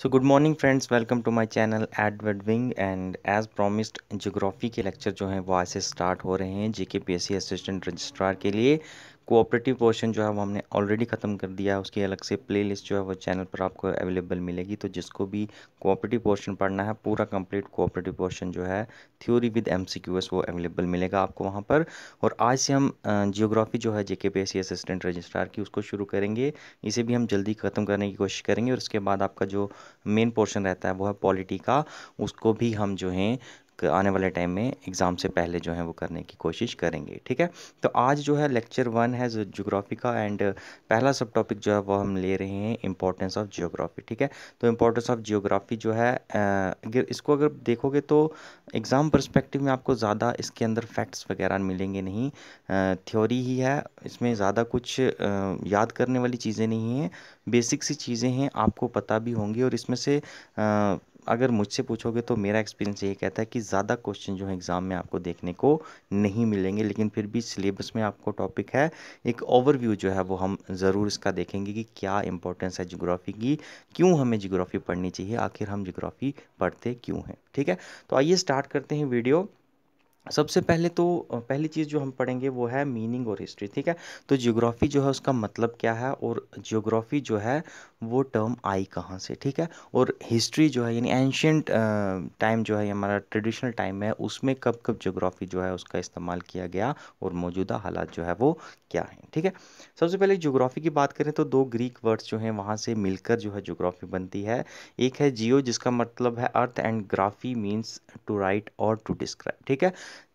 so good morning friends welcome to my channel Edward wing and as promised geography के lecture जो हैं वो आज से स्टार्ट हो रहे हैं जेके के P S C assistant registrar के लिए कोऑपरेटिव पोर्शन जो है वो हमने ऑलरेडी ख़त्म कर दिया है उसकी अलग से प्लेलिस्ट जो है वो चैनल पर आपको अवेलेबल मिलेगी तो जिसको भी कोऑपरेटिव पोर्शन पढ़ना है पूरा कंप्लीट कोऑपरेटिव पोर्शन जो है थ्योरी विद एम वो अवेलेबल मिलेगा आपको वहाँ पर और आज से हम जियोग्राफी जो है जे असिस्टेंट रजिस्ट्रार की उसको शुरू करेंगे इसे भी हम जल्दी ख़त्म करने की कोशिश करेंगे और उसके बाद आपका जो मेन पोर्शन रहता है वो है पॉलिटी का उसको भी हम जो हैं आने वाले टाइम में एग्ज़ाम से पहले जो है वो करने की कोशिश करेंगे ठीक है तो आज जो है लेक्चर वन है जोग्राफी का एंड पहला सब टॉपिक जो है वो हम ले रहे हैं इंपॉर्टेंस ऑफ जियोग्राफी ठीक है तो इम्पोर्टेंस ऑफ जियोग्राफी जो है अगर इसको अगर देखोगे तो एग्ज़ाम परस्पेक्टिव में आपको ज़्यादा इसके अंदर फैक्ट्स वगैरह मिलेंगे नहीं थ्योरी ही है इसमें ज़्यादा कुछ याद करने वाली चीज़ें नहीं हैं बेसिक सी चीज़ें हैं आपको पता भी होंगी और इसमें से अगर मुझसे पूछोगे तो मेरा एक्सपीरियंस यही कहता है कि ज़्यादा क्वेश्चन जो है एग्ज़ाम में आपको देखने को नहीं मिलेंगे लेकिन फिर भी सिलेबस में आपको टॉपिक है एक ओवरव्यू जो है वो हम ज़रूर इसका देखेंगे कि क्या इंपॉर्टेंस है जियोग्राफी की क्यों हमें जियोग्राफी पढ़नी चाहिए आखिर हम जियोग्राफी पढ़ते क्यों हैं ठीक है तो आइए स्टार्ट करते हैं वीडियो सबसे पहले तो पहली चीज़ जो हम पढ़ेंगे वो है मीनिंग और हिस्ट्री ठीक है तो जियोग्राफी जो है उसका मतलब क्या है और जियोग्राफी जो है वो टर्म आई कहाँ से ठीक है और हिस्ट्री जो है यानी एंशियंट टाइम जो है हमारा ट्रेडिशनल टाइम है उसमें कब कब जोग्राफी जो है उसका इस्तेमाल किया गया और मौजूदा हालात जो है वो क्या है ठीक है सबसे पहले जोग्राफी की बात करें तो दो ग्रीक वर्ड्स जो हैं वहाँ से मिलकर जो है जोग्राफी बनती है एक है जियो जिसका मतलब है earth and graphy means to write और टू डिस्क्राइब ठीक है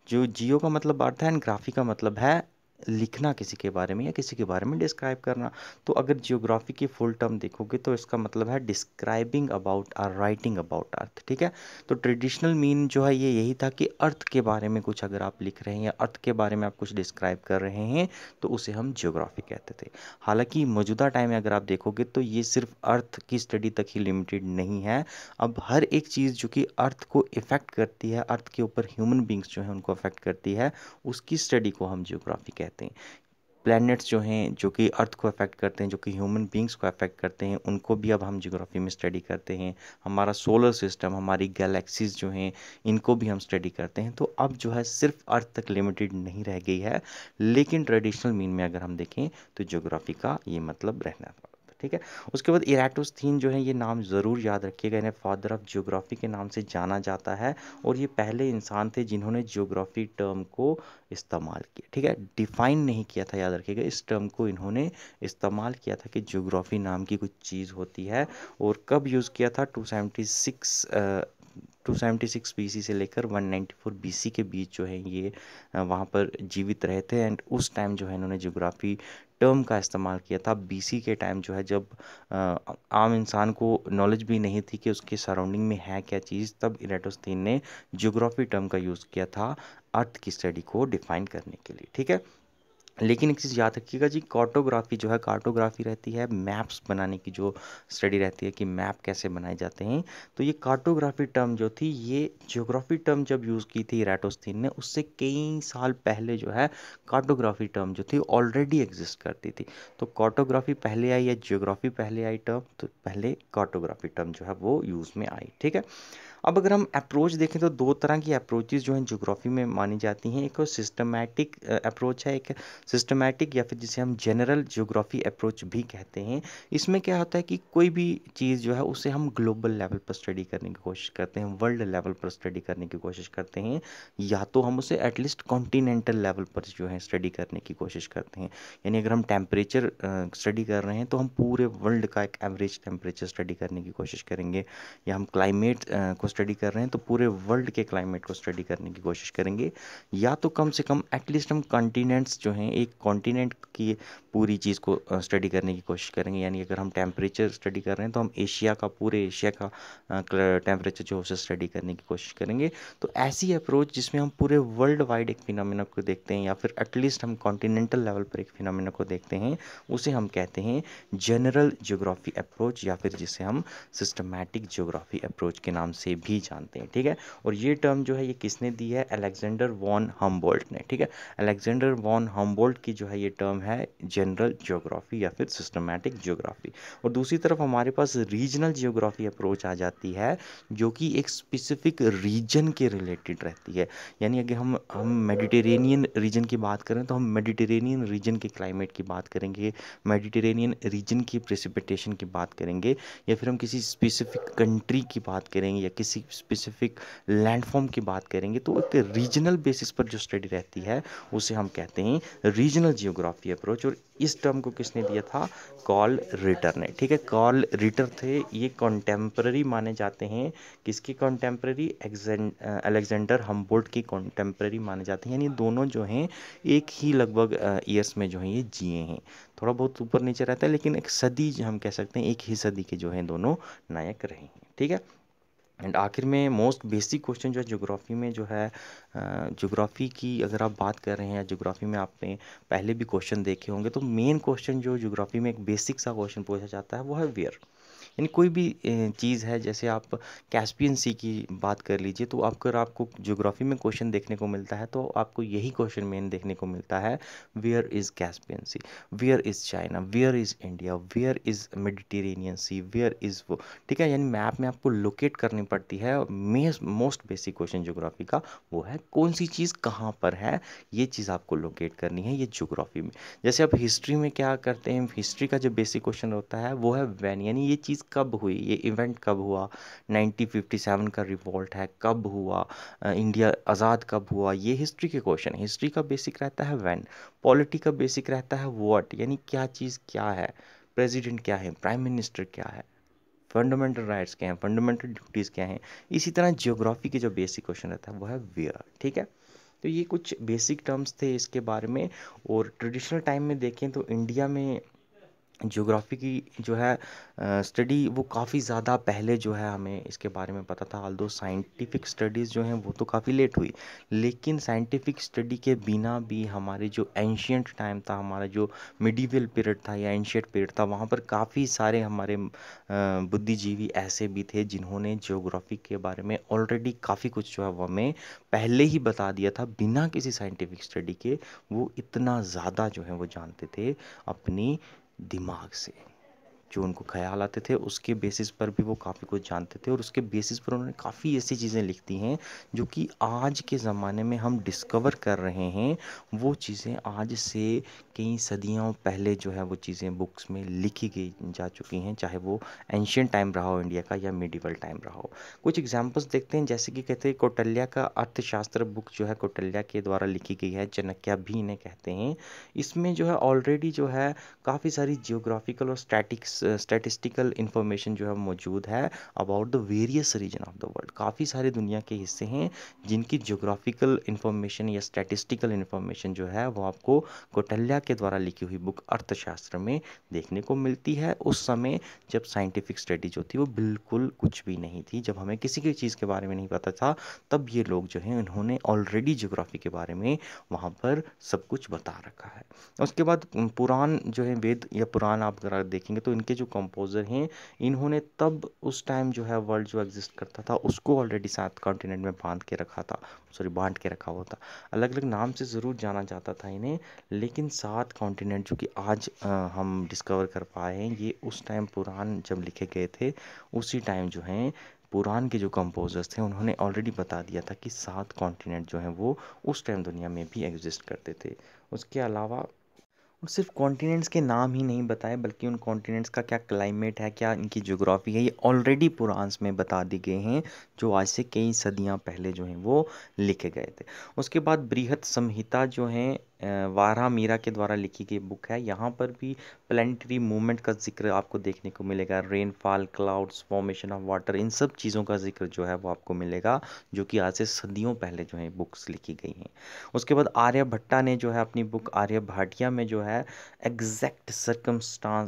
जो जियो का मतलब अर्थ है एंड ग्राफी का मतलब है लिखना किसी के बारे में या किसी के बारे में डिस्क्राइब करना तो अगर जियोग्राफी की फुल टर्म देखोगे तो इसका मतलब है describing about or writing about earth ठीक है तो ट्रेडिशनल मीन जो है ये यही था कि अर्थ के बारे में कुछ अगर आप लिख रहे हैं या अर्थ के बारे में आप कुछ डिस्क्राइब कर रहे हैं तो उसे हम जियोग्राफी कहते थे हालांकि मौजूदा टाइम में अगर आप देखोगे तो ये सिर्फ अर्थ की स्टडी तक ही लिमिटेड नहीं है अब हर एक चीज़ जो कि अर्थ को इफ़ेक्ट करती है अर्थ के ऊपर ह्यूमन बींग्स जो है उनको अफेक्ट करती है उसकी स्टडी को हम जियोग्राफी कहते हैं कहते हैं प्लैनेट्स जो हैं जो कि अर्थ को अफेक्ट करते हैं जो कि ह्यूमन बींग्स को अफेक्ट करते हैं उनको भी अब हम जोग्राफ़ी में स्टडी करते हैं हमारा सोलर सिस्टम हमारी गैलेक्सीज़ जो हैं इनको भी हम स्टडी करते हैं तो अब जो है सिर्फ अर्थ तक लिमिटेड नहीं रह गई है लेकिन ट्रेडिशनल मीन में अगर हम देखें तो जोग्राफ़ी का ये मतलब रहना ठीक है उसके बाद इराटोस्थीन जो है ये नाम ज़रूर याद रखिएगा इन्हें फादर ऑफ जियोग्राफी के नाम से जाना जाता है और ये पहले इंसान थे जिन्होंने जियोग्राफी टर्म को इस्तेमाल किया ठीक है डिफाइन नहीं किया था याद रखिएगा इस टर्म को इन्होंने इस्तेमाल किया था कि जियोग्राफी नाम की कुछ चीज़ होती है और कब यूज़ किया था two seventy six two seventy six B C से लेकर one ninety four B C के बीच जो है ये वहाँ पर जीवित रहे थे एंड उस टाइम जो है इन्होंने जियोग्राफी टर्म का इस्तेमाल किया था बीसी के टाइम जो है जब आम इंसान को नॉलेज भी नहीं थी कि उसके सराउंडिंग में है क्या चीज़ तब इरेटोस्थीन ने जोग्राफी टर्म का यूज़ किया था अर्थ की स्टडी को डिफाइन करने के लिए ठीक है लेकिन एक चीज़ याद रखिएगा जी कार्टोग्राफी जो है कार्टोग्राफी रहती है मैप्स बनाने की जो स्टडी रहती है कि मैप कैसे बनाए जाते हैं तो ये कार्टोग्राफी टर्म जो थी ये जियोग्राफी टर्म जब यूज़ की थी रेटोस्थीन ने उससे कई साल पहले जो है कार्टोग्राफी टर्म जो थी ऑलरेडी एग्जिस्ट करती थी तो कार्टोग्राफी पहले आई या जियोग्राफी पहले आई टर्म तो पहले कार्टोग्राफी टर्म जो है वो यूज़ में आई ठीक है अब अगर हम अप्रोच देखें तो दो तरह की अप्रोचेज जो हैं जोग्राफ़ी में मानी जाती हैं एक सिस्टमैटिक अप्रोच है एक सिस्टमैटिक या फिर जिसे हम जनरल जोग्राफ़ी अप्रोच भी कहते हैं इसमें क्या होता है कि कोई भी चीज़ जो है उसे हम ग्लोबल लेवल पर स्टडी करने की कोशिश करते हैं वर्ल्ड लेवल पर स्टडी करने की कोशिश करते हैं या तो हम उसे एटलीस्ट कॉन्टीनेंटल लेवल पर जो है स्टडी करने की कोशिश करते हैं यानी अगर हम टेम्परेचर स्टडी कर रहे हैं तो हम पूरे वर्ल्ड का एक एवरेज टेम्परेचर स्टडी करने की कोशिश करेंगे या हम क्लाइमेट को स्टडी कर रहे हैं तो पूरे वर्ल्ड के क्लाइमेट को स्टडी करने की कोशिश करेंगे या तो कम से कम एटलीस्ट हम कॉन्टीनेंट्स जो हैं एक कॉन्टीनेंट की पूरी चीज़ को स्टडी करने की कोशिश करेंगे यानी अगर हम टेम्परेचर स्टडी कर रहे हैं तो हम एशिया का पूरे एशिया का टेम्परेचर जो है उसे स्टडी करने की कोशिश करेंगे तो ऐसी अप्रोच जिसमें हम पूरे वर्ल्ड वाइड एक फिनोमेना को देखते हैं या फिर एटलीस्ट हम कॉन्टीनेंटल लेवल पर एक फिनोमेना को देखते हैं उसे हम कहते हैं जनरल जियोग्राफी अप्रोच या फिर जिसे हम सिस्टमैटिक जियोग्राफी अप्रोच के नाम से भी भी जानते हैं ठीक है और ये टर्म जो है ये किसने दी है अलेक्जेंडर वॉन हम्बोल्ट ने ठीक है अलेक्जेंडर वॉन हम्बोल्ट की जो है ये टर्म है जनरल जियोग्राफी या फिर सिस्टमैटिक जियोग्राफी और दूसरी तरफ हमारे पास रीजनल जियोग्राफी अप्रोच आ जाती है जो कि एक स्पेसिफिक रीजन के रिलेटेड रहती है यानी अगर हम हम मेडिटेरेनियन रीजन की बात करें तो हम मेडिटेरेनियन रीजन के क्लाइमेट की बात करेंगे मेडिटेरेनियन रीजन की प्रेसिपिटेशन की बात करेंगे या फिर हम किसी स्पेसिफिक कंट्री की बात करेंगे या किसी किसी स्पेसिफिक लैंडफॉर्म की बात करेंगे तो एक रीजनल बेसिस पर जो स्टडी रहती है उसे हम कहते हैं रीजनल जियोग्राफी अप्रोच और इस टर्म को किसने दिया था कॉल रिटर ने ठीक है कॉल रिटर थे ये कॉन्टेम्प्ररी माने जाते हैं किसकी कॉन्टेम्प्ररी अलेक्जेंडर हम्बोल्ट की कॉन्टेम्प्ररी माने जाते हैं यानी दोनों जो हैं एक ही लगभग ईयर्स में जो हैं ये जिए हैं थोड़ा बहुत ऊपर नीचे रहता है लेकिन एक सदी हम कह सकते हैं एक ही सदी के जो हैं दोनों नायक रहे हैं ठीक है एंड आखिर में मोस्ट बेसिक क्वेश्चन जो है जोग्राफ़ी में जो है जोग्राफ़ी की अगर आप बात कर रहे हैं जोग्राफ़ी में आपने पहले भी क्वेश्चन देखे होंगे तो मेन क्वेश्चन जो जोग्राफ़ी में एक बेसिक सा क्वेश्चन पूछा जाता है वो है वेयर यानी कोई भी चीज़ है जैसे आप कैस्पियन सी की बात कर लीजिए तो अगर आपको जोग्राफ़ी में क्वेश्चन देखने को मिलता है तो आपको यही क्वेश्चन मेन देखने को मिलता है where is Caspian sea where is China where is India where is Mediterranean sea where is वो ठीक है यानी मैप में आपको लोकेट करनी पड़ती है मोस्ट बेसिक क्वेश्चन जोग्राफ़ी का वो है कौन सी चीज़ कहाँ पर है ये चीज़ आपको लोकेट करनी है ये जोग्राफ़ी में जैसे आप हिस्ट्री में क्या करते हैं हिस्ट्री का जो बेसिक क्वेश्चन होता है वो है वैन यानी ये चीज़ कब हुई ये इवेंट कब हुआ 1957 का रिवॉल्ट है कब हुआ इंडिया आज़ाद कब हुआ ये हिस्ट्री के क्वेश्चन है हिस्ट्री का बेसिक रहता है वैन पॉलिटी का बेसिक रहता है वॉट यानी क्या चीज़ क्या है प्रेसिडेंट क्या है प्राइम मिनिस्टर क्या है फंडामेंटल राइट्स क्या हैं फंडामेंटल ड्यूटीज़ क्या हैं इसी तरह जियोग्राफी के जो बेसिक क्वेश्चन रहता है वह है वेयर ठीक है तो ये कुछ बेसिक टर्म्स थे इसके बारे में और ट्रेडिशनल टाइम में देखें तो इंडिया में ज्योग्राफ़ी की जो है स्टडी वो काफ़ी ज़्यादा पहले जो है हमें इसके बारे में पता था ऑल्दो साइंटिफिक स्टडीज़ जो हैं वो तो काफ़ी लेट हुई लेकिन साइंटिफिक स्टडी के बिना भी हमारे जो एंशियंट टाइम था हमारा जो मिडिवल पीरियड था या एंशियंट पीरियड था वहाँ पर काफ़ी सारे हमारे बुद्धिजीवी ऐसे भी थे जिन्होंने जियोग्राफी के बारे में ऑलरेडी काफ़ी कुछ जो है वो हमें पहले ही बता दिया था बिना किसी साइंटिफिक स्टडी के वो इतना ज़्यादा जो है वो जानते थे अपनी दिमाग से जो उनको ख्याल आते थे उसके बेसिस पर भी वो काफ़ी कुछ जानते थे और उसके बेसिस पर उन्होंने काफ़ी ऐसी चीज़ें लिखती हैं जो कि आज के ज़माने में हम डिस्कवर कर रहे हैं वो चीज़ें आज से कई सदियों पहले जो है वो चीज़ें बुक्स में लिखी गई जा चुकी हैं चाहे वो एंशियन टाइम रहा हो इंडिया का या मिडिवल टाइम रहा हो कुछ एग्जाम्पल्स देखते हैं जैसे कि कहते हैं कौटल्या का अर्थशास्त्र बुक जो है कौटल्या के द्वारा लिखी गई है चनक्या भी इन्हें कहते हैं इसमें जो है ऑलरेडी जो है काफ़ी सारी जियोग्राफिकल और स्टैटिक्स स्टेटिस्टिकल uh, इन्फॉर्मेशन जो है मौजूद है about the various region of the world काफ़ी सारे दुनिया के हिस्से हैं जिनकी जोग्राफिकल इन्फॉर्मेशन या स्टैटिस्टिकल इन्फॉर्मेशन जो है वो आपको कोटल्या के द्वारा लिखी हुई बुक अर्थशास्त्र में देखने को मिलती है उस समय जब साइंटिफिक स्टडी जो थी वो बिल्कुल कुछ भी नहीं थी जब हमें किसी की चीज़ के बारे में नहीं पता था तब ये लोग जो हैं उन्होंने ऑलरेडी जोग्राफी के बारे में वहाँ पर सब कुछ बता रखा है उसके बाद पुराण जो है वेद या पुराण आप अगर देखेंगे तो इन के जो कंपोज़र हैं इन्होंने तब उस टाइम जो है वर्ल्ड जो एग्जिस्ट करता था उसको ऑलरेडी सात कॉन्टिनेंट में बांध के रखा था सॉरी बांट के रखा हुआ था अलग अलग नाम से ज़रूर जाना जाता था इन्हें लेकिन सात कॉन्टिनेंट जो कि आज आ, हम डिस्कवर कर पाए हैं ये उस टाइम पुरान जब लिखे गए थे उसी टाइम जो हैं पुरान के जो कंपोजर्स थे उन्होंने ऑलरेडी बता दिया था कि सात कॉन्टिनेंट जो हैं वो उस टाइम दुनिया में भी एग्जिस्ट करते थे उसके अलावा और सिर्फ कॉन्टिनेंट्स के नाम ही नहीं बताए बल्कि उन कॉन्टिनेंट्स का क्या क्लाइमेट है क्या इनकी जोग्राफ़ी है ये ऑलरेडी पुरान्स में बता दिए गए हैं जो आज से कई सदियां पहले जो हैं वो लिखे गए थे उसके बाद बृहत संहिता जो हैं वारा मीरा के द्वारा लिखी गई बुक है यहाँ पर भी प्लानिटरी मूवमेंट का जिक्र आपको देखने को मिलेगा rainfall clouds formation of water इन सब चीज़ों का जिक्र जो है वो आपको मिलेगा जो कि आज से सदियों पहले जो है बुक्स लिखी गई हैं उसके बाद आर्यभट्टा ने जो है अपनी बुक आर्यभाटिया में जो है एग्जैक्ट सरकम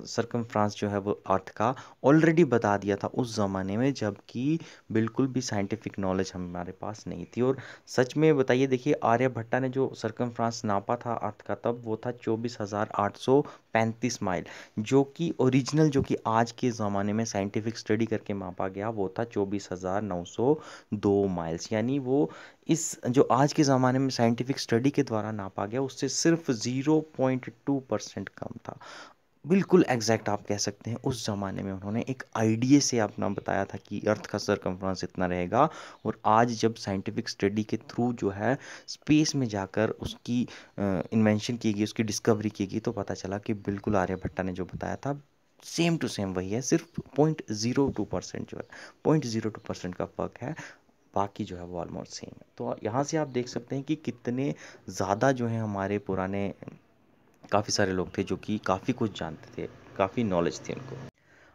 सरकम फ्रांस जो है वो अर्थ का ऑलरेडी बता दिया था उस ज़माने में जबकि बिल्कुल भी साइंटिफिक नॉलेज हमारे पास नहीं थी और सच में बताइए देखिए आर्यभट्टा ने जो सरकम फ्रांस नापा था अर्थ का तब वो था चौबीस हज़ार आठ सौ पैंतीस माइल जो कि ओरिजिनल जो कि आज के ज़माने में साइंटिफिक स्टडी करके मापा गया वो था चौबीस हज़ार नौ सौ दो माइल्स यानी वो इस जो आज के ज़माने में साइंटिफिक स्टडी के द्वारा नापा गया उससे सिर्फ ज़ीरो पॉइंट टू परसेंट कम था बिल्कुल एग्जैक्ट आप कह सकते हैं उस ज़माने में उन्होंने एक आइडिए से अपना बताया था कि अर्थ का कंफ्रांस इतना रहेगा और आज जब साइंटिफिक स्टडी के थ्रू जो है स्पेस में जाकर उसकी इन्वेंशन की गई उसकी डिस्कवरी की गई तो पता चला कि बिल्कुल आर्यभट्टा ने जो बताया था सेम टू सेम वही है सिर्फ पॉइंट ज़ीरो टू परसेंट जो है पॉइंट ज़ीरो टू परसेंट का फ़र्क है बाकी जो है वो ऑलमोस्ट सेम है तो यहाँ से आप देख सकते हैं कि कितने ज़्यादा जो है हमारे पुराने काफ़ी सारे लोग थे जो कि काफ़ी कुछ जानते थे काफ़ी नॉलेज थी उनको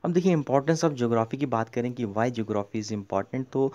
अब देखिए इंपॉर्टेंस ऑफ जोग्राफ़ी की बात करें कि वाई जोग्राफ़ी इज़ इम्पॉर्टेंट तो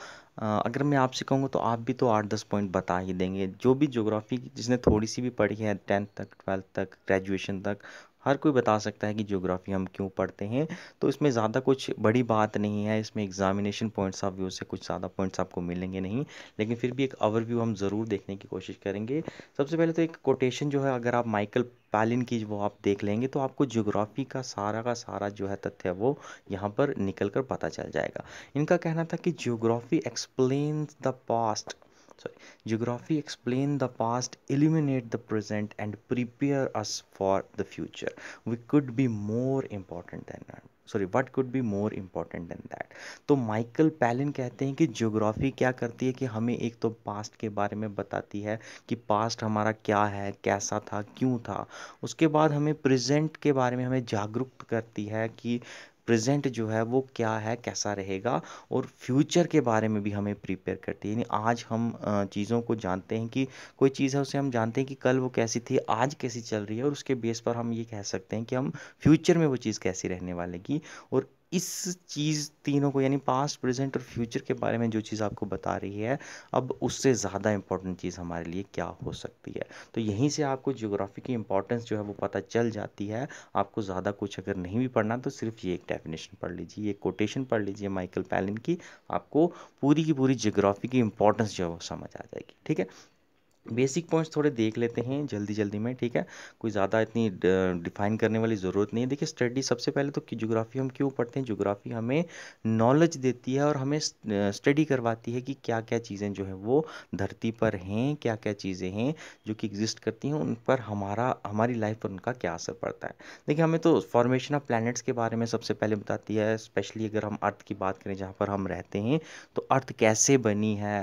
अगर मैं आपसे कहूँगा तो आप भी तो आठ दस पॉइंट बता ही देंगे जो भी जोग्राफ़ी जिसने थोड़ी सी भी पढ़ी है टेंथ तक ट्वेल्थ तक ग्रेजुएशन तक हर कोई बता सकता है कि ज्योग्राफी हम क्यों पढ़ते हैं तो इसमें ज़्यादा कुछ बड़ी बात नहीं है इसमें एग्जामिनेशन पॉइंट्स ऑफ व्यू से कुछ ज़्यादा पॉइंट्स आपको मिलेंगे नहीं लेकिन फिर भी एक ओवरव्यू हम ज़रूर देखने की कोशिश करेंगे सबसे पहले तो एक कोटेशन जो है अगर आप माइकल पैलिन की वो आप देख लेंगे तो आपको ज्योग्राफी का सारा का सारा जो है तथ्य वो यहाँ पर निकल कर पता चल जाएगा इनका कहना था कि geography explain the past sorry geography explain the past eliminate the present and prepare us for the future we could be more important than sorry what could be more important than that तो Michael Palin कहते हैं कि geography क्या करती है कि हमें एक तो पास्ट के बारे में बताती है कि पास्ट हमारा क्या है कैसा था क्यों था उसके बाद हमें प्रजेंट के बारे में हमें जागरूक करती है कि प्रेजेंट जो है वो क्या है कैसा रहेगा और फ्यूचर के बारे में भी हमें प्रिपेयर करती है यानी आज हम चीज़ों को जानते हैं कि कोई चीज़ है उसे हम जानते हैं कि कल वो कैसी थी आज कैसी चल रही है और उसके बेस पर हम ये कह सकते हैं कि हम फ्यूचर में वो चीज़ कैसी रहने वालेगी और इस चीज़ तीनों को यानी पास्ट प्रेजेंट और फ्यूचर के बारे में जो चीज़ आपको बता रही है अब उससे ज़्यादा इंपॉर्टेंट चीज़ हमारे लिए क्या हो सकती है तो यहीं से आपको ज्योग्राफी की इंपॉर्टेंस जो है वो पता चल जाती है आपको ज़्यादा कुछ अगर नहीं भी पढ़ना तो सिर्फ ये एक डेफिनेशन पढ़ लीजिए ये कोटेशन पढ़ लीजिए माइकल पैलिन की आपको पूरी की पूरी ज्योग्राफी की इंपॉर्टेंस जो है वो समझ आ जाएगी ठीक है बेसिक पॉइंट्स थोड़े देख लेते हैं जल्दी जल्दी में ठीक है कोई ज़्यादा इतनी डिफाइन करने वाली ज़रूरत नहीं है देखिए स्टडी सबसे पहले तो ज्योग्राफी हम क्यों पढ़ते हैं ज्योग्राफी हमें नॉलेज देती है और हमें स्टडी करवाती है कि क्या क्या चीज़ें जो हैं वो धरती पर हैं क्या क्या चीज़ें हैं जो कि एग्जिस्ट करती हैं उन पर हमारा हमारी लाइफ पर उनका क्या असर पड़ता है देखिए हमें तो फॉर्मेशन ऑफ प्लानट्स के बारे में सबसे पहले बताती है स्पेशली अगर हम अर्थ की बात करें जहाँ पर हम रहते हैं तो अर्थ कैसे बनी है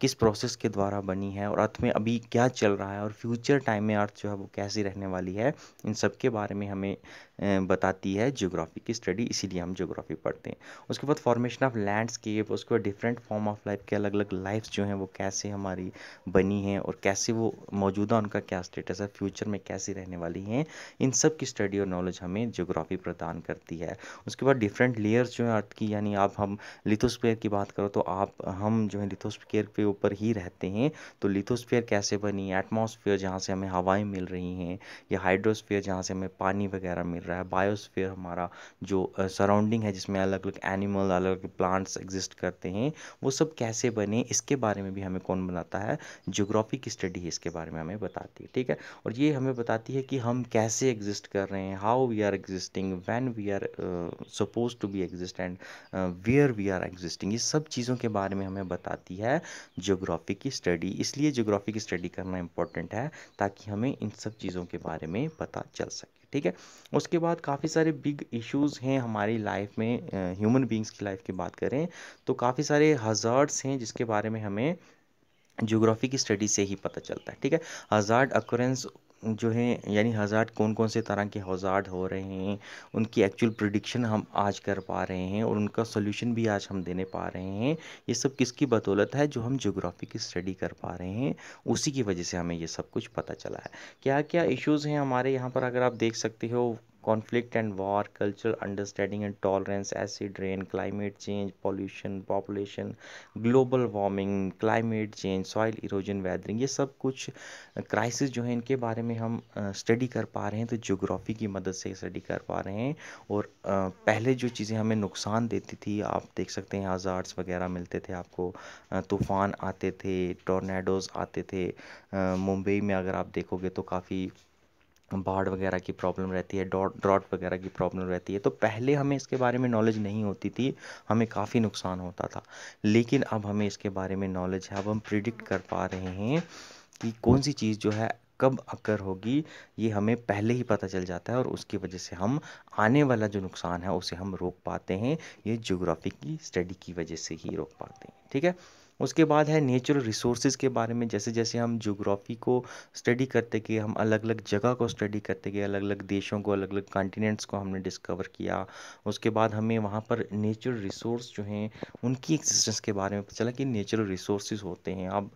किस प्रोसेस के द्वारा बनी है और अर्थ में अभी क्या चल रहा है और फ्यूचर टाइम में अर्थ जो है वो कैसी रहने वाली है इन सब के बारे में हमें बताती है जियोग्राफी की स्टडी इसीलिए हम जियोग्राफी पढ़ते हैं उसके बाद फॉर्मेशन ऑफ लैंडस्केप उसके बाद डिफरेंट फॉर्म ऑफ लाइफ के अलग अलग लाइफ्स जो हैं वो कैसे हमारी बनी हैं और कैसे वो मौजूदा उनका क्या स्टेटस है फ्यूचर में कैसी रहने वाली हैं इन सब की स्टडी और नॉलेज हमें जोग्राफी प्रदान करती है उसके बाद डिफरेंट लेयर्स जो हैं अर्थ की यानी आप हम लिथोस्पेयर की बात करो तो आप हम जो हैं लिथोस्पेयर के ऊपर ही रहते हैं तो लिथोस्फेयर कैसे बनी एटमोसफियर जहाँ से हमें हवाएँ मिल रही हैं या हाइड्रोस्फेयर जहाँ से हमें पानी वगैरह मिल मिल रहा है बायोस्फीयर हमारा जो सराउंडिंग है जिसमें अलग अलग एनिमल अलग अलग प्लांट्स एग्जिस्ट करते हैं वो सब कैसे बने इसके बारे में भी हमें कौन बताता है जोग्राफी की स्टडी इसके बारे में हमें बताती है ठीक है और ये हमें बताती है कि हम कैसे एग्जिस्ट कर रहे हैं how we are existing when we are suppose to be exist and where we are existing ये सब चीज़ों के बारे में हमें बताती है जोग्राफी की स्टडी इसलिए जोग्राफी की स्टडी करना इंपॉर्टेंट है ताकि हमें इन सब चीज़ों के बारे में पता चल सके ठीक है उसके बाद काफ़ी सारे बिग इश्यूज हैं हमारी लाइफ में ह्यूमन बींग्स की लाइफ की बात करें तो काफ़ी सारे हजार्ड्स हैं जिसके बारे में हमें ज्योग्राफी की स्टडी से ही पता चलता है ठीक है हजार्ड अकोरेंस जो है यानी हज़ार कौन कौन से तरह के हज़ार हो रहे हैं उनकी एक्चुअल प्रडिक्शन हम आज कर पा रहे हैं और उनका सोल्यूशन भी आज हम देने पा रहे हैं ये सब किसकी बदौलत है जो हम जोग्राफ़ी की स्टडी कर पा रहे हैं उसी की वजह से हमें ये सब कुछ पता चला है क्या क्या इश्यूज़ हैं हमारे यहाँ पर अगर आप देख सकते हो conflict and war, cultural understanding and tolerance, acid rain, climate change, pollution, population, global warming, climate change, soil erosion, weathering ये सब कुछ क्राइसिस जो है इनके बारे में हम स्टडी कर पा रहे हैं तो जोग्राफ़ी की मदद से स्टडी कर पा रहे हैं और पहले जो चीज़ें हमें नुकसान देती थी आप देख सकते हैं हज़ार्ड्स वगैरह मिलते थे आपको तूफ़ान आते थे टोर्नेडोज़ आते थे मुंबई में अगर आप देखोगे तो काफ़ी बाढ़ वगैरह की प्रॉब्लम रहती है डॉट ड्रॉट वगैरह की प्रॉब्लम रहती है तो पहले हमें इसके बारे में नॉलेज नहीं होती थी हमें काफ़ी नुकसान होता था लेकिन अब हमें इसके बारे में नॉलेज है अब हम प्रिडिक्ट कर पा रहे हैं कि कौन सी चीज़ जो है कब अक्कर होगी ये हमें पहले ही पता चल जाता है और उसकी वजह से हम आने वाला जो नुकसान है उसे हम रोक पाते हैं ये जोग्राफी की स्टडी की वजह से ही रोक पाते हैं ठीक है उसके बाद है नेचुरल रिसोर्सेज के बारे में जैसे जैसे हम जोग्राफ़ी को स्टडी करते गए हम अलग अलग जगह को स्टडी करते गए अलग अलग देशों को अलग अलग कॉन्टिनेंट्स को हमने डिस्कवर किया उसके बाद हमें वहाँ पर नेचुरल रिसोर्स जो हैं उनकी एग्जिस्टेंस के बारे में पता चला कि नेचुरल रिसोर्स होते हैं अब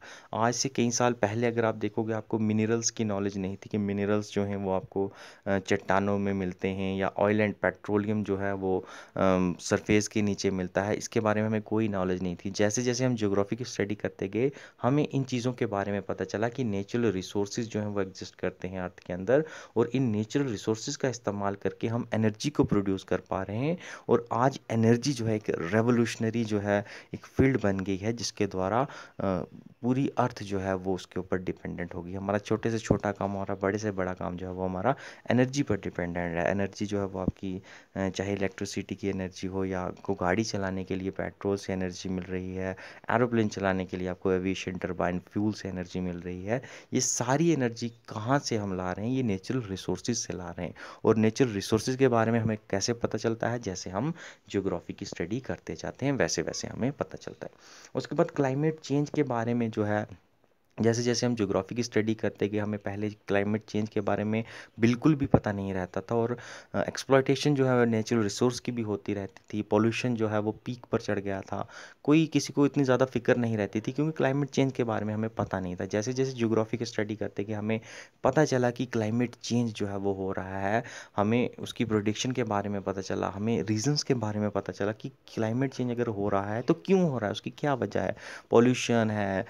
आज से कई साल पहले अगर आप देखोगे आपको मिनरल्स की नॉलेज नहीं थी कि मिनरल्स जो हैं वो आपको चट्टानों में मिलते हैं या ऑयल एंड पेट्रोलियम जो है वो सरफेस के नीचे मिलता है इसके बारे में हमें कोई नॉलेज नहीं थी जैसे जैसे हम जोग्राफी की स्टडी करते गए हमें इन चीज़ों के बारे में पता चला कि नेचुरल रिसोर्सेज जो हैं वो एग्जिस्ट करते हैं अर्थ के अंदर और इन नेचुरल रिसोर्सेज का इस्तेमाल करके हम एनर्जी को प्रोड्यूस कर पा रहे हैं और आज एनर्जी जो है एक रेवोल्यूशनरी जो है एक फील्ड बन गई है जिसके द्वारा पूरी अर्थ जो है वो उसके ऊपर डिपेंडेंट होगी हमारा छोटे से छोटा काम हमारा बड़े से बड़ा काम जो है वो हमारा एनर्जी पर डिपेंडेंट है एनर्जी जो है वो आपकी चाहे इलेक्ट्रिसिटी की एनर्जी हो या को गाड़ी चलाने के लिए पेट्रोल से एनर्जी मिल रही है एरोप्लेन टर्बाइन चलाने के लिए आपको एविएशन टर्बाइन फ्यूल से एनर्जी मिल रही है ये सारी एनर्जी कहाँ से हम ला रहे हैं ये नेचुरल रिसोर्सेज से ला रहे हैं और नेचुरल रिसोर्सेज के बारे में हमें कैसे पता चलता है जैसे हम जियोग्राफी की स्टडी करते जाते हैं वैसे वैसे हमें पता चलता है उसके बाद क्लाइमेट चेंज के बारे में जो है जैसे जैसे हम जोग्राफिक की स्टडी करते गए हमें पहले क्लाइमेट चेंज के बारे में बिल्कुल भी पता नहीं रहता था और एक्सप्लॉयटेशन जो है नेचुरल रिसोर्स की भी होती रहती थी पोल्यूशन जो है वो पीक पर चढ़ गया था कोई किसी को इतनी ज़्यादा फिक्र नहीं रहती थी क्योंकि क्लाइमेट चेंज के बारे में हमें पता नहीं था जैसे जैसे जोग्राफिक की स्टडी करते गए हमें पता चला कि क्लाइमेट चेंज जो है वो हो रहा है हमें उसकी प्रोडिक्शन के बारे में पता चला हमें रीज़न्स के बारे में पता चला कि क्लाइमेट चेंज अगर हो रहा है तो क्यों हो रहा है उसकी क्या वजह है पॉल्यूशन है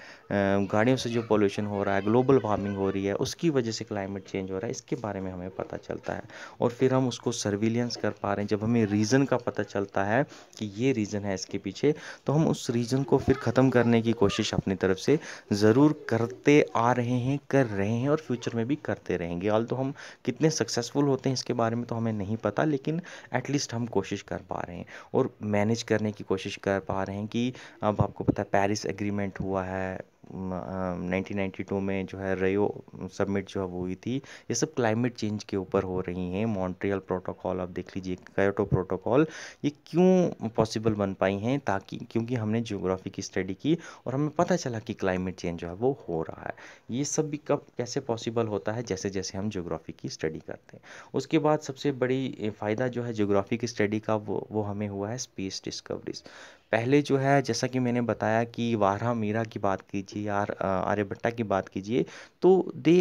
गाड़ियों से जो पोल्यूशन हो रहा है ग्लोबल वार्मिंग हो रही है उसकी वजह से क्लाइमेट चेंज हो रहा है इसके बारे में हमें पता चलता है और फिर हम उसको सर्विलियंस कर पा रहे हैं जब हमें रीज़न का पता चलता है कि ये रीज़न है इसके पीछे तो हम उस रीज़न को फिर ख़त्म करने की कोशिश अपनी तरफ से ज़रूर करते आ रहे हैं कर रहे हैं और फ्यूचर में भी करते रहेंगे ऑल तो हम कितने सक्सेसफुल होते हैं इसके बारे में तो हमें नहीं पता लेकिन एटलीस्ट हम कोशिश कर पा रहे हैं और मैनेज करने की कोशिश कर पा रहे हैं कि अब आपको पता है पेरिस एग्रीमेंट हुआ है 1992 में जो है रेयो सबमिट जो है वो हुई थी ये सब क्लाइमेट चेंज के ऊपर हो रही हैं मॉन्ट्रियल प्रोटोकॉल आप देख लीजिए कैटो प्रोटोकॉल ये क्यों पॉसिबल बन पाई हैं ताकि क्योंकि हमने जियोग्राफी की स्टडी की और हमें पता चला कि क्लाइमेट चेंज जो है वो हो रहा है ये सब भी कब कैसे पॉसिबल होता है जैसे जैसे हम जियोग्राफी की स्टडी करते हैं उसके बाद सबसे बड़ी फ़ायदा जो है जियोग्राफी की स्टडी का वो वो हमें हुआ है स्पेस डिस्कवरीज पहले जो है जैसा कि मैंने बताया कि वारा मीरा की बात कीजिए यार आर्यभट्टा की बात कीजिए तो दे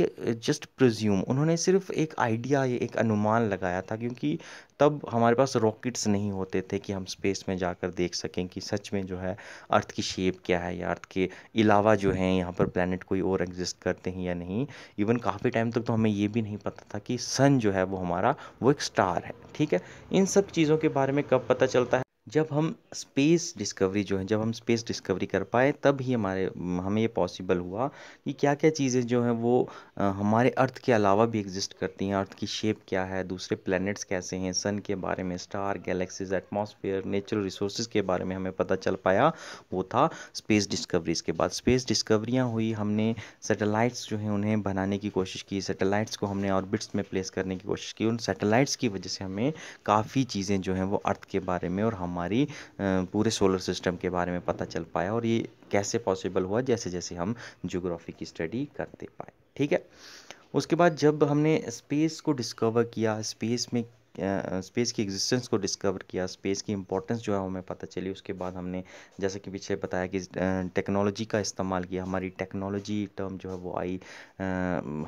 जस्ट प्रज्यूम उन्होंने सिर्फ एक आइडिया या एक अनुमान लगाया था क्योंकि तब हमारे पास रॉकेट्स नहीं होते थे कि हम स्पेस में जाकर देख सकें कि सच में जो है अर्थ की शेप क्या है या अर्थ के अलावा जो है यहाँ पर प्लानट कोई और एग्जिस्ट करते हैं या नहीं इवन काफ़ी टाइम तक तो हमें ये भी नहीं पता था कि सन जो है वो हमारा वो एक स्टार है ठीक है इन सब चीज़ों के बारे में कब पता चलता है जब हम स्पेस डिस्कवरी जो है जब हम स्पेस डिस्कवरी कर पाए तब ही हमारे हमें ये पॉसिबल हुआ कि क्या क्या चीज़ें जो हैं वो हमारे अर्थ के अलावा भी एग्जिस्ट करती हैं अर्थ की शेप क्या है दूसरे प्लैनेट्स कैसे हैं सन के बारे में star galaxies atmosphere natural resource के बारे में हमें पता चल पाया वो था स्पेस डिस्कवरीज के बाद स्पेस डिस्कवरियाँ हुई हमने सेटेलाइट्स जो हैं उन्हें बनाने की कोशिश की सेटेलाइट्स को हमने ऑर्बिट्स में प्लेस करने की कोशिश की उन सेटेलाइट्स की वजह से हमें काफ़ी चीज़ें जो हैं वो अर्थ के बारे में और हम हमारी पूरे सोलर सिस्टम के बारे में पता चल पाया और ये कैसे पॉसिबल हुआ जैसे जैसे हम जोग्राफी की स्टडी करते पाए ठीक है उसके बाद जब हमने स्पेस को डिस्कवर किया स्पेस में स्पेस की एग्जिस्टेंस को डिस्कवर किया स्पेस की इंपॉर्टेंस जो है हमें पता चली उसके बाद हमने जैसे कि पीछे बताया कि टेक्नोलॉजी का इस्तेमाल किया हमारी टेक्नोलॉजी टर्म जो है वो आई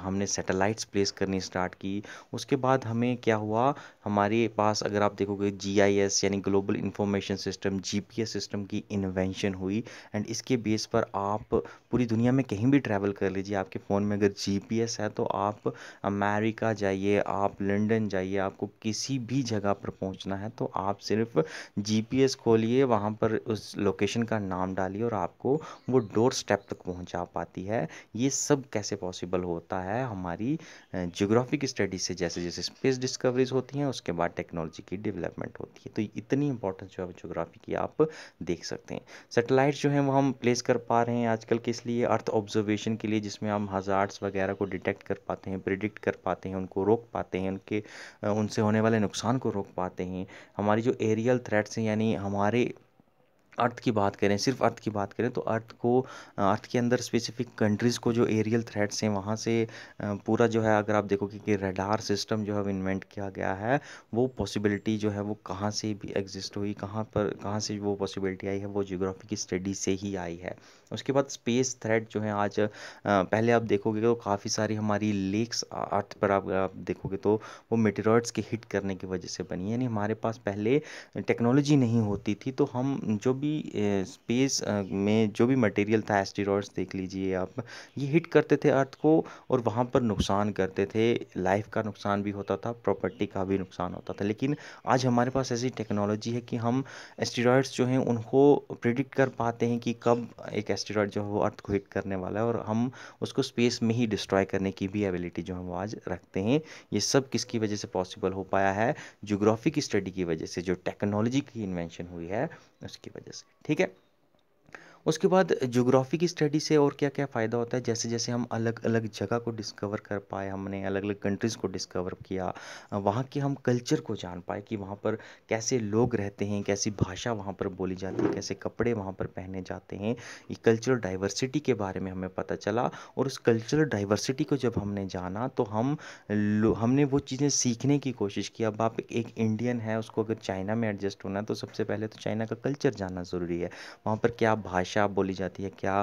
हमने सेटेलाइट्स प्लेस करनी स्टार्ट की उसके बाद हमें क्या हुआ हमारे पास अगर आप देखोगे जी यानी global information system G system की इन्वेंशन हुई एंड इसके बेस पर आप पूरी दुनिया में कहीं भी ट्रैवल कर लीजिए आपके फ़ोन में अगर जी है तो आप अमेरिका जाइए आप लंडन जाइए आपको किसी किसी भी जगह पर पहुंचना है तो आप सिर्फ जीपीएस खोलिए वहाँ पर उस लोकेशन का नाम डालिए और आपको वो डोर स्टेप तक पहुँचा पाती है ये सब कैसे पॉसिबल होता है हमारी जोग्राफिक स्टडी से जैसे जैसे स्पेस डिस्कवरीज होती हैं उसके बाद टेक्नोलॉजी की डेवलपमेंट होती है तो इतनी इंपॉर्टेंस जो है जोग्राफी की आप देख सकते हैं सेटेलाइट जो हैं वो हम प्लेस कर पा रहे हैं आजकल के इसलिए अर्थ ऑब्जर्वेशन के लिए जिसमें हम हज़ार्ड्स वगैरह को डिटेक्ट कर पाते हैं प्रिडिक्ट कर पाते हैं उनको रोक पाते हैं उनके उनसे होने वाले वाले नुकसान को रोक पाते हैं हमारी जो एरियल थ्रेट्स हैं यानी हमारे अर्थ की बात करें सिर्फ अर्थ की बात करें तो अर्थ को अर्थ के अंदर स्पेसिफिक कंट्रीज़ को जो एरियल थ्रेट्स हैं वहाँ से पूरा जो है अगर आप देखोगे कि रेडार सिस्टम जो है इन्वेंट किया गया है वो पॉसिबिलिटी जो है वो कहाँ से भी एग्जिस्ट हुई कहाँ पर कहाँ से वो पॉसिबिलिटी आई है वो जियोग्राफी की स्टडी से ही आई है उसके बाद स्पेस थ्रेड जो है आज पहले आप देखोगे तो काफ़ी सारी हमारी लेक्स अर्थ पर आप, देखोगे तो वो मेटेरॉइड्स के हिट करने की वजह से बनी यानी हमारे पास पहले टेक्नोलॉजी नहीं होती थी तो हम जो भी स्पेस में जो भी मटेरियल था एस्टीरॉयड्स देख लीजिए आप ये हिट करते थे अर्थ को और वहाँ पर नुकसान करते थे लाइफ का नुकसान भी होता था प्रॉपर्टी का भी नुकसान होता था लेकिन आज हमारे पास ऐसी टेक्नोलॉजी है कि हम एस्टीरॉयड्स जो हैं उनको प्रिडिक्ट कर पाते हैं कि कब एक एस्टेरॉयड जो है वो अर्थ को हिट करने वाला है और हम उसको स्पेस में ही डिस्ट्रॉय करने की भी एबिलिटी जो हम आज रखते हैं ये सब किसकी वजह से पॉसिबल हो पाया है जोग्राफी की स्टडी की वजह से जो टेक्नोलॉजी की इन्वेंशन हुई है उसकी वजह से ठीक है उसके बाद जोग्राफ़ी की स्टडी से और क्या क्या फ़ायदा होता है जैसे जैसे हम अलग अलग जगह को डिस्कवर कर पाए हमने अलग अलग कंट्रीज़ को डिस्कवर किया वहाँ के हम कल्चर को जान पाए कि वहाँ पर कैसे लोग रहते हैं कैसी भाषा वहाँ पर बोली जाती है कैसे कपड़े वहाँ पर पहने जाते हैं ये कल्चरल डाइवर्सिटी के बारे में हमें पता चला और उस कल्चरल डाइवर्सिटी को जब हमने जाना तो हम हमने वो चीज़ें सीखने की कोशिश की अब आप एक इंडियन है उसको अगर चाइना में एडजस्ट होना है तो सबसे पहले तो चाइना का कल्चर जानना ज़रूरी है वहाँ पर क्या भाषा भाषा बोली जाती है क्या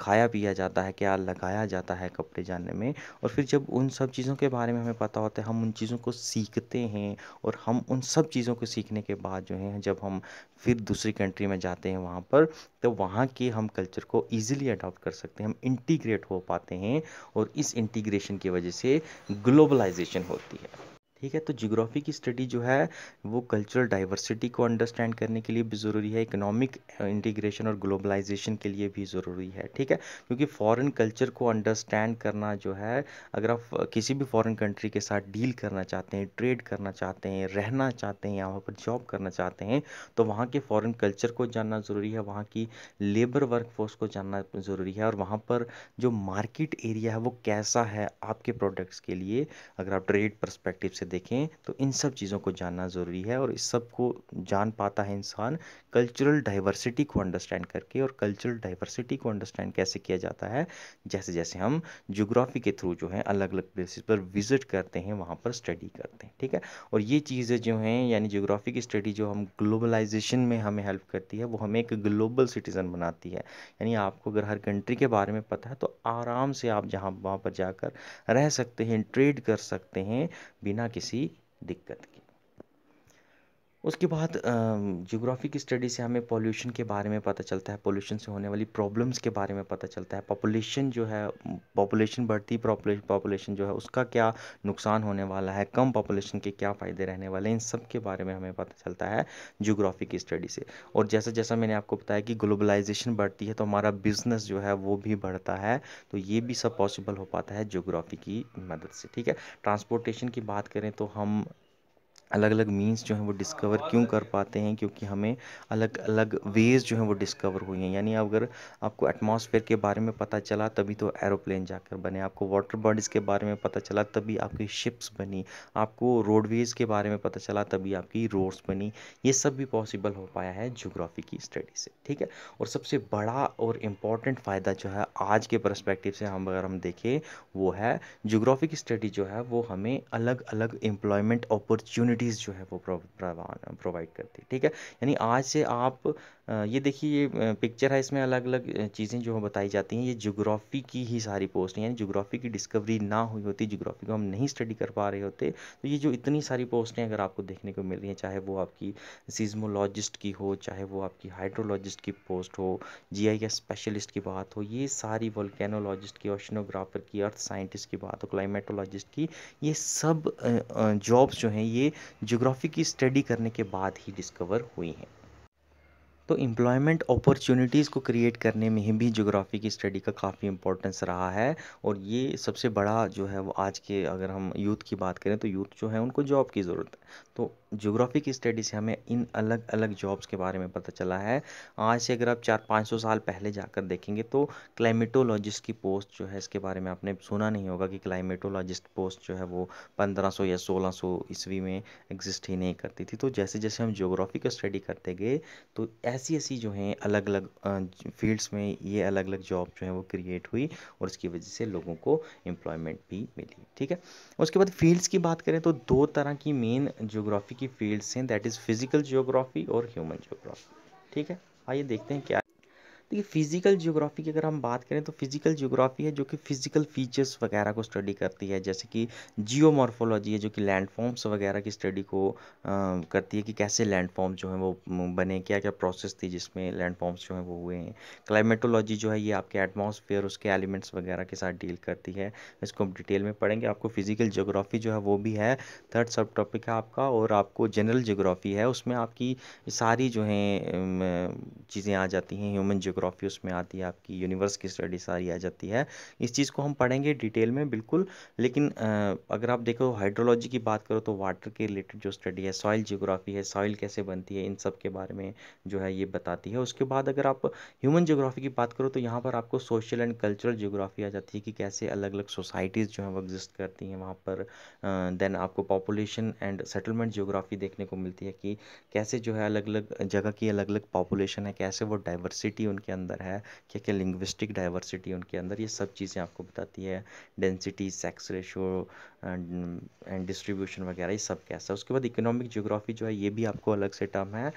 खाया पिया जाता है क्या लगाया जाता है कपड़े जानने में और फिर जब उन सब चीज़ों के बारे में हमें पता होता है हम उन चीज़ों को सीखते हैं और हम उन सब चीज़ों को सीखने के बाद जो है जब हम फिर दूसरी कंट्री में जाते हैं वहाँ पर तो वहाँ के हम कल्चर को ईजिली अडॉप्ट कर सकते हैं हम इंटीग्रेट हो पाते हैं और इस इंटीग्रेशन की वजह से ग्लोबलाइजेशन होती है ठीक है तो जियोग्राफी की स्टडी जो है वो कल्चरल डाइवर्सिटी को अंडरस्टैंड करने के लिए भी ज़रूरी है इकोनॉमिक इंटीग्रेशन uh, और ग्लोबलाइजेशन के लिए भी ज़रूरी है ठीक है क्योंकि फॉरेन कल्चर को अंडरस्टैंड करना जो है अगर आप uh, किसी भी फॉरेन कंट्री के साथ डील करना चाहते हैं ट्रेड करना चाहते हैं रहना चाहते हैं या वहाँ पर जॉब करना चाहते हैं तो वहाँ के फॉरेन कल्चर को जानना ज़रूरी है वहाँ की लेबर फोर्स को जानना ज़रूरी है और वहाँ पर जो मार्केट एरिया है वो कैसा है आपके प्रोडक्ट्स के लिए अगर आप ट्रेड परस्पेक्टिव से देखें तो इन सब चीज़ों को जानना ज़रूरी है और इस सब को जान पाता है इंसान कल्चरल डाइवर्सिटी को अंडरस्टैंड करके और कल्चरल डाइवर्सिटी को अंडरस्टैंड कैसे किया जाता है जैसे जैसे हम जोग्राफी के थ्रू जो है अलग अलग प्लेसेस पर विजिट करते हैं वहाँ पर स्टडी करते हैं ठीक है और ये चीज़ें जो हैं यानी जोग्राफी की स्टडी जो हम ग्लोबलाइजेशन में हमें हेल्प करती है वो हमें एक ग्लोबल सिटीज़न बनाती है यानी आपको अगर हर कंट्री के बारे में पता है तो आराम से आप जहाँ वहाँ पर जाकर रह सकते हैं ट्रेड कर सकते हैं बिना किसी दिक्कत के उसके बाद जोग्राफ़ी की स्टडी से हमें पॉल्यूशन के बारे में पता चलता है पॉल्यूशन से होने वाली प्रॉब्लम्स के बारे में पता चलता है पॉपुलेशन जो है पॉपुलेशन बढ़ती पॉपुलेशन जो है उसका क्या नुकसान होने वाला है कम पॉपुलेशन के क्या फ़ायदे रहने वाले हैं इन सब के बारे में हमें पता चलता है जोग्राफ़ी की स्टडी से और जैसा जैसा मैंने आपको बताया कि ग्लोबलाइजेशन बढ़ती है तो हमारा बिज़नेस जो है वो भी बढ़ता है तो ये भी सब पॉसिबल हो पाता है जोग्राफ़ी की मदद से ठीक है ट्रांसपोर्टेशन की बात करें तो हम अलग अलग मीन्स जो हैं वो डिस्कवर क्यों कर पाते हैं क्योंकि हमें अलग अलग वेज़ जो हैं वो डिस्कवर हुई हैं यानी अगर आपको एटमॉस्फेयर के बारे में पता चला तभी तो एरोप्लेन जाकर बने आपको वाटर बॉडीज़ के बारे में पता चला तभी आपकी शिप्स बनी आपको रोडवेज़ के बारे में पता चला तभी आपकी रोड्स बनी ये सब भी पॉसिबल हो पाया है जोग्राफ़ी की स्टडी से ठीक है और सबसे बड़ा और इम्पॉर्टेंट फ़ायदा जो है आज के परस्पेक्टिव से हम अगर हम देखें वो है जोग्राफ़ी की स्टडी जो है वो हमें अलग अलग एम्प्लॉयमेंट अपॉर्चुनिटी अपॉर्चुनिटीज़ जो है वो प्रोवाइड करती है ठीक है यानी आज से आप ये देखिए ये पिक्चर है इसमें अलग अलग चीज़ें जो बताई जाती हैं ये जोग्राफ़ी की ही सारी पोस्ट यानी जोग्राफ़ी की डिस्कवरी ना हुई होती जोग्राफ़ी को हम नहीं स्टडी कर पा रहे होते तो ये जो इतनी सारी पोस्टें अगर आपको देखने को मिल रही हैं चाहे वो आपकी सीजमोलॉजिस्ट की हो चाहे वो आपकी हाइड्रोलॉजिस्ट की पोस्ट हो जी का स्पेशलिस्ट की बात हो ये सारी वोल्केनोलॉजिस्ट की ऑशनोग्राफर की अर्थ साइंटिस्ट की बात हो क्लाइमेटोलॉजिस्ट की ये सब जॉब्स जो हैं ये ज्योग्राफी की स्टडी करने के बाद ही डिस्कवर हुई हैं तो एम्प्लॉयमेंट अपॉर्चुनिटीज़ को क्रिएट करने में भी ज्योग्राफी की स्टडी का काफ़ी इंपॉर्टेंस रहा है और ये सबसे बड़ा जो है वो आज के अगर हम यूथ की बात करें तो यूथ जो है उनको जॉब की ज़रूरत है तो जोग्राफ़िक स्टडी से हमें इन अलग अलग जॉब्स के बारे में पता चला है आज से अगर आप चार पाँच सौ साल पहले जाकर देखेंगे तो क्लाइमेटोलॉजिस्ट की पोस्ट जो है इसके बारे में आपने सुना नहीं होगा कि क्लाइमेटोलॉजिस्ट पोस्ट जो है वो पंद्रह सौ या सोलह सौ ईस्वी में एग्जिस्ट ही नहीं करती थी तो जैसे जैसे हम जोग्राफ़िक स्टडी करते गए तो ऐसी ऐसी जो हैं अलग अलग फील्ड्स में ये अलग अलग जॉब जो है वो क्रिएट हुई और इसकी वजह से लोगों को एम्प्लॉयमेंट भी मिली ठीक है उसके बाद फील्ड्स की बात करें तो दो तरह की मेन जो जोग्राफ़ी की फील्ड्स हैं दैट इज़ फिज़िकल जियोग्राफी और ह्यूमन जियोग्राफी ठीक है आइए देखते हैं क्या तो ये फिज़िकल जियोग्राफी की अगर हम बात करें तो फिज़िकल जियोग्राफी है जो कि फिज़िकल फीचर्स वगैरह को स्टडी करती है जैसे कि जियोमॉर्फोलॉजी है जो कि लैंडफॉर्म्स वगैरह की स्टडी को आ, करती है कि कैसे लैंडफॉर्म जो है वो बने क्या क्या प्रोसेस थी जिसमें लैंडफॉर्म्स जो हैं वो हुए हैं क्लाइमेटोलॉजी जो है ये आपके एटमोसफियर उसके एलिमेंट्स वगैरह के साथ डील करती है इसको हम डिटेल में पढ़ेंगे आपको फिज़िकल जियोग्राफी जो है वो भी है थर्ड सब टॉपिक है आपका और आपको जनरल जियोग्राफी है उसमें आपकी सारी जो हैं चीज़ें आ जाती हैं ह्यूमन जियो जोग्राफी उसमें आती है आपकी यूनिवर्स की स्टडी सारी आ जाती है इस चीज़ को हम पढ़ेंगे डिटेल में बिल्कुल लेकिन अगर आप देखो हाइड्रोलॉजी की बात करो तो वाटर के रिलेटेड जो स्टडी है सॉइल जियोग्राफी है सॉइल कैसे बनती है इन सब के बारे में जो है ये बताती है उसके बाद अगर आप ह्यूमन जियोग्राफी की बात करो तो यहाँ पर आपको सोशल एंड कल्चरल जियोग्राफी आ जाती है कि कैसे अलग अलग सोसाइटीज़ जो हैं वो एग्जिस्ट करती हैं वहाँ पर देन आपको पॉपुलेशन एंड सेटलमेंट जियोग्राफी देखने को मिलती है कि कैसे जो है अलग अलग जगह की अलग अलग पॉपुलेशन है कैसे वो डाइवर्सिटी उनकी उनके अंदर है क्या क्या लिंग्विस्टिक डाइवर्सिटी उनके अंदर ये सब चीज़ें आपको बताती है density sex ratio and distribution वगैरह ये सब कैसा है उसके बाद इकोनॉमिक जियोग्राफी जो है ये भी आपको अलग से टर्म है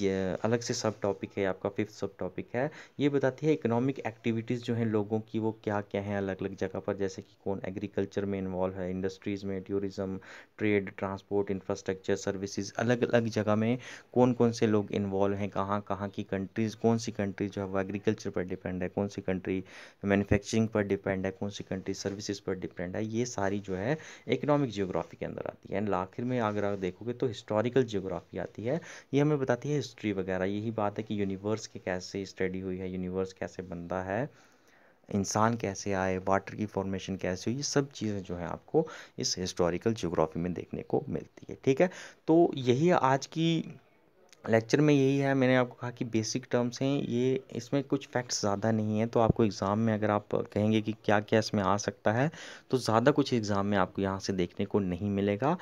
ये अलग से सब टॉपिक है आपका फिफ्थ सब टॉपिक है ये बताती है इकोनॉमिक एक्टिविटीज़ जो हैं लोगों की वो क्या क्या हैं अलग अलग जगह पर जैसे कि कौन एग्रीकल्चर में इन्वॉल्व है इंडस्ट्रीज़ में tourism trade transport infrastructure services अलग अलग जगह में कौन कौन से लोग इन्वॉल्व हैं कहाँ कहाँ की कंट्रीज़ कौन सी कंट्रीज जो है वो एग्रीकल्चर पर डिपेंड है कौन सी कंट्री मैन्युफैक्चरिंग पर डिपेंड है कौन सी कंट्री सर्विसेज पर डिपेंड है ये सारी जो है इकोनॉमिक जियोग्राफी के अंदर आती है एंड आखिर में अगर आप देखोगे तो हिस्टोरिकल जियोग्राफी आती है ये हमें बताती है हिस्ट्री वगैरह यही बात है कि यूनिवर्स की कैसे स्टडी हुई है यूनिवर्स कैसे बनता है इंसान कैसे आए वाटर की फॉर्मेशन कैसे हुई ये सब चीज़ें जो है आपको इस हिस्टोरिकल जियोग्राफी में देखने को मिलती है ठीक है तो यही आज की लेक्चर में यही है मैंने आपको कहा कि बेसिक टर्म्स हैं ये इसमें कुछ फैक्ट्स ज़्यादा नहीं है तो आपको एग्ज़ाम में अगर आप कहेंगे कि क्या क्या इसमें आ सकता है तो ज़्यादा कुछ एग्ज़ाम में आपको यहाँ से देखने को नहीं मिलेगा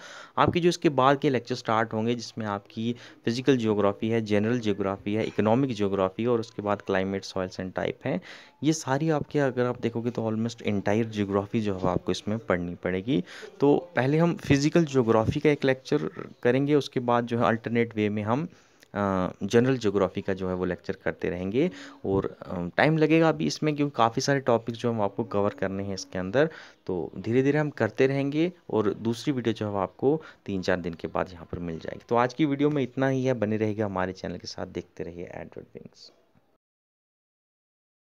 आपके जो इसके बाद के लेक्चर स्टार्ट होंगे जिसमें आपकी फ़िज़िकल जियोग्राफी है जनरल जियोग्राफी है इकोनॉमिक जियोग्राफी और उसके बाद क्लाइमेट सॉइल्स एंड टाइप हैं ये सारी आपके अगर आप देखोगे तो ऑलमोस्ट इंटायर जियोग्राफी जो है आपको इसमें पढ़नी पड़ेगी तो पहले हम फिज़िकल जियोग्राफी का एक लेक्चर करेंगे उसके बाद जो है अल्टरनेट वे में हम जनरल ज्योग्राफी का जो है वो लेक्चर करते रहेंगे और टाइम लगेगा अभी इसमें क्योंकि काफ़ी सारे टॉपिक जो हम आपको कवर करने हैं इसके अंदर तो धीरे धीरे हम करते रहेंगे और दूसरी वीडियो जो है आपको तीन चार दिन के बाद यहाँ पर मिल जाएगी तो आज की वीडियो में इतना ही है बने रहेगा हमारे चैनल के साथ देखते रहिए एडवर्ट विंग्स